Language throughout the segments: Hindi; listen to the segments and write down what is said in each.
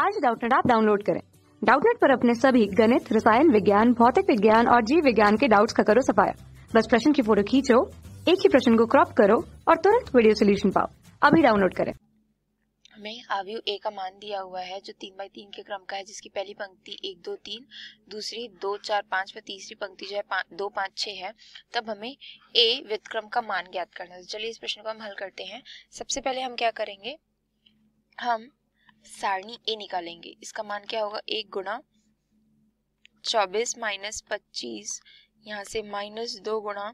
आज डाउटनेट आप डाउनलोड करें डाउटनेट पर अपने सभी गणित रसायन विज्ञान भौतिक विज्ञान और जीव विज्ञान के डाउट्स का करो सफाया बस प्रश्न की फोटो खींचो एक ही प्रश्न को क्रॉप करो और तुरंत वीडियो सोल्यूशन पाओ अभी डाउनलोड करें हमें आवयु ए का मान दिया हुआ है जो तीन बाई तीन के क्रम का है जिसकी पहली पंक्ति एक दो तीन दूसरी दो चार पाँच व तीसरी पंक्ति जो है दो पाँच छः है तब हमें ए व्यक्रम का मान ज्ञात करना है चलिए इस प्रश्न को हम हल करते हैं सबसे पहले हम क्या करेंगे हम सारणी ए निकालेंगे इसका मान क्या होगा एक गुणा चौबीस माइनस पच्चीस यहाँ से माइनस दो गुणा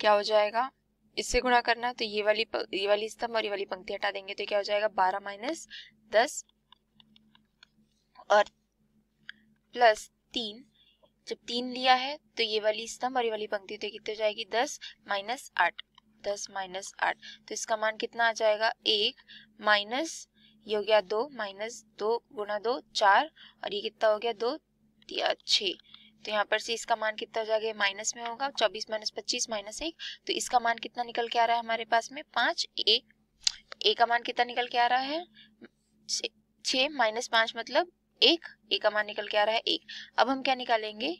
क्या हो जाएगा इससे गुणा करना तो ये वाली ये वाली स्तंभ और ये वाली पंक्ति हटा देंगे तो क्या हो जाएगा बारह माइनस दस और प्लस तीन जब तीन लिया है तो ये वाली स्तंभ और ये वाली पंक्ति तो कितनी हो जाएगी दस माइनस आठ दस माइनस आठ तो इसका मान कितना आ जाएगा एक माइनस ये हो गया दो माइनस दो गुणा दो चार और ये कितना हो गया दो छः तो यहाँ पर से इसका मान कितना हो जाएगा माइनस में होगा चौबीस माइनस पच्चीस माइनस एक तो इसका मान कितना निकल के आ रहा है हमारे पास में पाँच ए ए का मान कितना निकल के आ रहा है छ माइनस पाँच मतलब एक ए का मान निकल के आ रहा है एक अब हम क्या निकालेंगे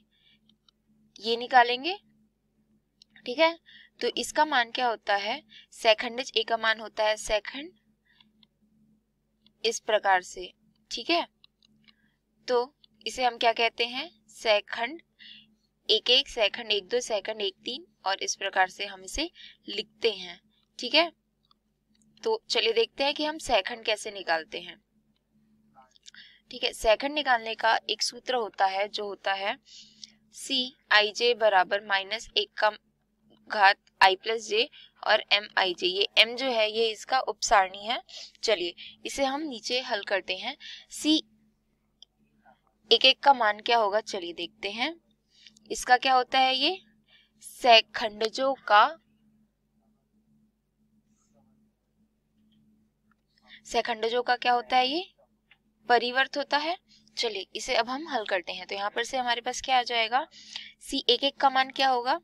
ये निकालेंगे ठीक है तो इसका मान क्या होता है सेखंडज ए का मान होता है सेखंड इस प्रकार से ठीक है तो इसे हम क्या कहते हैं सैखंड एक एक सैखंड एक दो सैखंड एक तीन और इस प्रकार से हम इसे लिखते हैं ठीक है तो चलिए देखते हैं कि हम सैखंड कैसे निकालते हैं ठीक है सैखंड निकालने का एक सूत्र होता है जो होता है सी आई जे बराबर माइनस एक का घात आई प्लस जे और एम आई जे ये एम जो है ये इसका उपसारणी है चलिए इसे हम नीचे हल करते हैं सी एक एक का मान क्या होगा चलिए देखते हैं इसका क्या होता है ये सैखंडजों का सैखंडजों का क्या होता है ये परिवर्त होता है चलिए इसे अब हम हल करते हैं तो यहाँ पर से हमारे पास क्या आ जाएगा सी एक एक का मान क्या होगा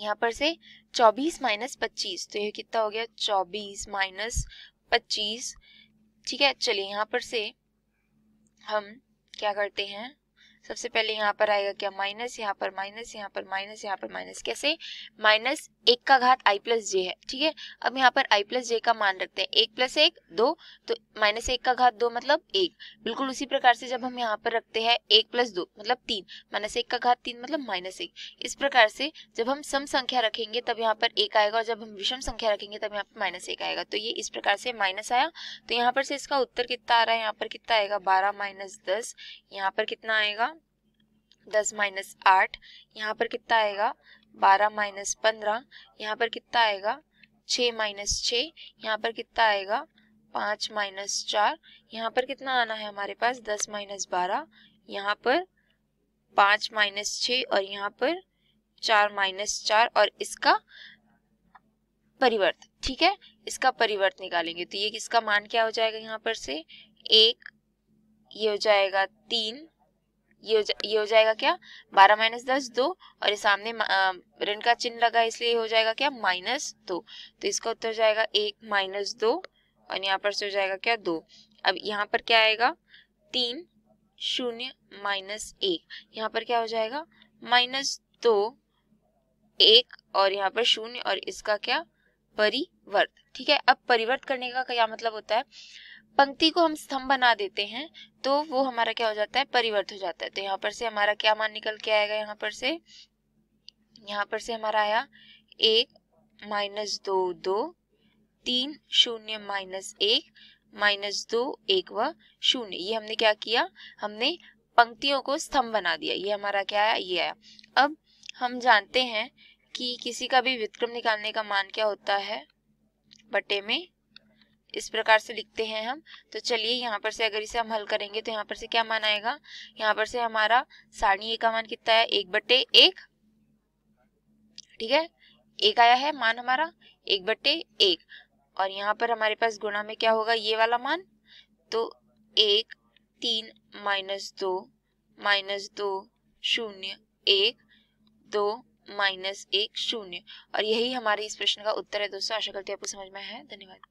यहाँ पर से चौबीस माइनस पच्चीस तो ये कितना हो गया चौबीस माइनस पच्चीस ठीक है चलिए यहाँ पर से हम क्या करते हैं सबसे पहले यहाँ पर आएगा क्या माइनस यहाँ पर माइनस यहाँ पर माइनस यहाँ पर माइनस कैसे माइनस एक का घात आई प्लस जे है ठीक है अब यहाँ पर आई प्लस जे का मान रखते हैं एक प्लस एक दो तो माइनस एक का घात दो मतलब एक बिल्कुल उसी प्रकार से जब हम यहाँ पर रखते हैं एक प्लस दो मतलब तीन माइनस एक का घात तीन मतलब माइनस एक इस प्रकार से जब हम सम संख्या रखेंगे तब यहाँ पर एक आएगा और जब हम विषम संख्या रखेंगे तब यहाँ पर माइनस एक आएगा तो ये इस प्रकार से माइनस आया तो यहाँ पर से इसका उत्तर कितना आ रहा है यहाँ पर कितना आएगा बारह माइनस दस यहाँ पर कितना आएगा दस माइनस आठ यहाँ पर कितना आएगा बारह माइनस पंद्रह यहाँ पर कितना आएगा छ माइनस छ यहाँ पर कितना आएगा पाँच माइनस चार यहाँ पर कितना आना है हमारे पास दस माइनस बारह यहाँ पर पाँच माइनस छ और यहाँ पर चार माइनस चार और इसका परिवर्त ठीक है इसका परिवर्त निकालेंगे तो ये किसका मान क्या हो जाएगा यहाँ पर से एक ये हो जाएगा तीन ये हो जा ये हो जाएगा क्या बारह माइनस दस दो और ये सामने ऋण का चिन्ह लगा इसलिए हो जाएगा क्या माइनस दो तो इसका उत्तर हो जाएगा एक माइनस दो और यहाँ पर से हो जाएगा क्या दो अब यहाँ पर क्या आएगा तीन शून्य माइनस एक यहाँ पर क्या हो जाएगा माइनस दो एक और यहाँ पर शून्य और इसका क्या परिवर्त ठीक है अब परिवर्त करने का क्या मतलब होता है पंक्ति को हम स्तंभ बना देते हैं तो वो हमारा क्या हो जाता है परिवर्त हो जाता है तो यहाँ पर से हमारा क्या मान निकल के आएगा यहाँ पर से यहाँ पर से हमारा आया एक माइनस दो दो तीन शून्य माइनस एक माइनस दो एक व शून्य ये हमने क्या किया हमने पंक्तियों को स्तंभ बना दिया ये हमारा क्या आया ये आया अब हम जानते हैं कि किसी का भी व्युत्क्रम निकालने का मान क्या होता है बटे में इस प्रकार से लिखते हैं हम तो चलिए यहाँ पर से अगर इसे हम हल करेंगे तो यहाँ पर से क्या मान आएगा यहाँ पर से हमारा सारणी ए का मान कितना है एक बट्टे एक ठीक है एक आया है मान हमारा एक बट्टे एक और यहाँ पर हमारे पास गुणा में क्या होगा ये वाला मान तो एक तीन माइनस दो माइनस दो शून्य एक दो माइनस एक शून्य और यही हमारे इस प्रश्न का उत्तर है दोस्तों आशा करती है आपको समझ में आया है धन्यवाद